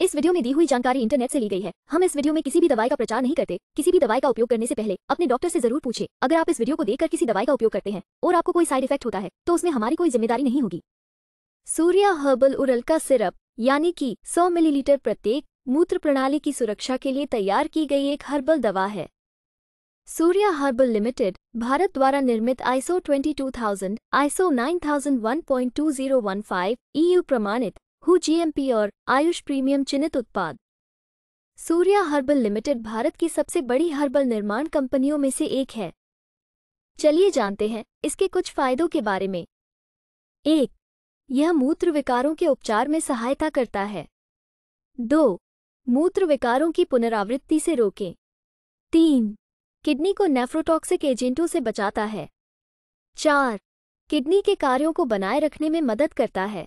इस वीडियो में दी हुई जानकारी इंटरनेट से ली गई है हम इस वीडियो में किसी भी दवाई का प्रचार नहीं करते किसी भी दवाई का उपयोग करने से पहले अपने डॉक्टर से जरूर पूछे अगर आप इस वीडियो को देखकर किसी दवाई का उपयोग करते हैं और आपको कोई साइड इफेक्ट होता है तो उसमें हमारी कोई जिम्मेदारी नहीं होगी सूर्या हर्बल उरल का सिरप यानी कि सौ मिलीलीटर प्रत्येक मूत्र प्रणाली की सुरक्षा के लिए तैयार की गई एक हर्बल दवा है सूर्या हर्बल लिमिटेड भारत द्वारा निर्मित आईसो 22,000, आईसो 9001.2015 ईयू प्रमाणित हु जीएमपी और आयुष प्रीमियम चिन्हित उत्पाद सूर्या हर्बल लिमिटेड भारत की सबसे बड़ी हर्बल निर्माण कंपनियों में से एक है चलिए जानते हैं इसके कुछ फायदों के बारे में एक यह मूत्र विकारों के उपचार में सहायता करता है दो मूत्र विकारों की पुनरावृत्ति से रोकें तीन किडनी को नेफ्रोटॉक्सिक एजेंटों से बचाता है चार किडनी के कार्यों को बनाए रखने में मदद करता है